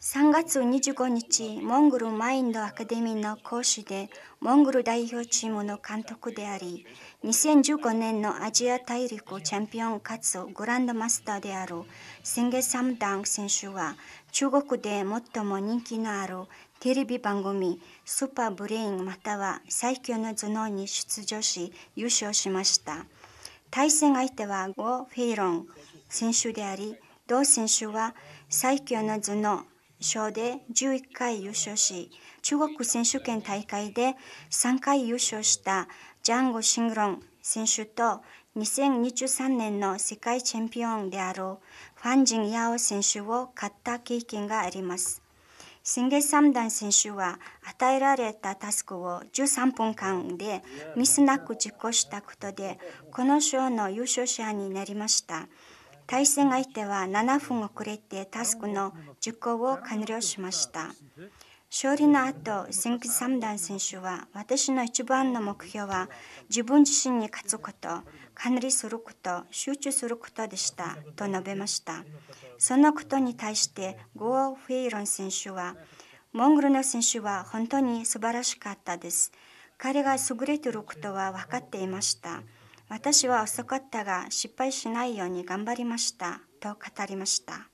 3月25日、モンゴルマインドアカデミーの講師で、モンゴル代表チームの監督であり、2015年のアジア大陸チャンピオンかつグランドマスターであるン月サムダン選手は、中国で最も人気のあるテレビ番組スーパーブレインまたは最強の頭脳に出場し優勝しました。対戦相手はゴ・フェイロン選手であり、同選手は最強の頭脳賞で11回優勝し、中国選手権大会で3回優勝したジャンゴ・シングロン選手と2023年の世界チャンピオンであるファン・ジン・ヤオ選手を勝った経験があります。先月三段選手は与えられたタスクを13分間でミスなく実行したことで、この賞の優勝者になりました。対戦相手は7分遅れてタスクの実行を完了しました。勝利の後、センキサムダン選手は、私の一番の目標は、自分自身に勝つこと、かなりすること、集中することでした、と述べました。そのことに対して、ゴー・フェイロン選手は、モンゴルの選手は本当に素晴らしかったです。彼が優れていることは分かっていました。私は遅かったが失敗しないように頑張りましたと語りました。